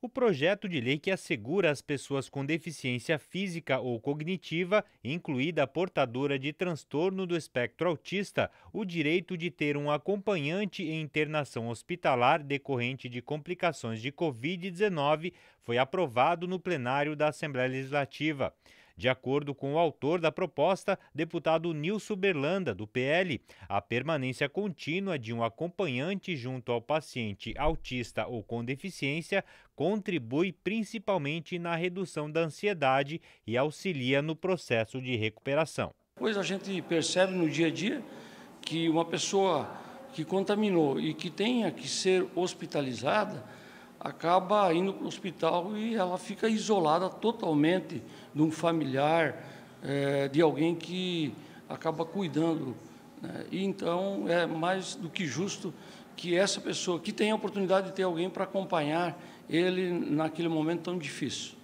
O projeto de lei que assegura às pessoas com deficiência física ou cognitiva, incluída a portadora de transtorno do espectro autista, o direito de ter um acompanhante em internação hospitalar decorrente de complicações de Covid-19, foi aprovado no plenário da Assembleia Legislativa. De acordo com o autor da proposta, deputado Nilson Berlanda, do PL, a permanência contínua de um acompanhante junto ao paciente autista ou com deficiência contribui principalmente na redução da ansiedade e auxilia no processo de recuperação. Pois a gente percebe no dia a dia que uma pessoa que contaminou e que tenha que ser hospitalizada, acaba indo para o hospital e ela fica isolada totalmente de um familiar, é, de alguém que acaba cuidando. Né? E então é mais do que justo que essa pessoa que tem a oportunidade de ter alguém para acompanhar ele naquele momento tão difícil.